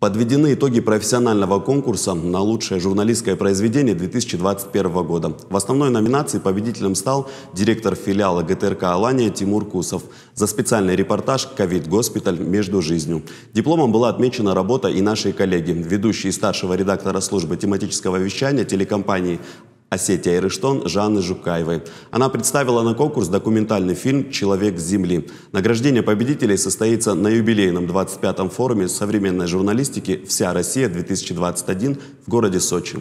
Подведены итоги профессионального конкурса на лучшее журналистское произведение 2021 года. В основной номинации победителем стал директор филиала ГТРК «Алания» Тимур Кусов за специальный репортаж «Ковид-госпиталь. Между жизнью». Дипломом была отмечена работа и нашей коллеги, ведущей и старшего редактора службы тематического вещания телекомпании Осетия Эриштон Жанны Жукаевой. Она представила на конкурс документальный фильм «Человек земли». Награждение победителей состоится на юбилейном 25-м форуме современной журналистики «Вся Россия-2021» в городе Сочи.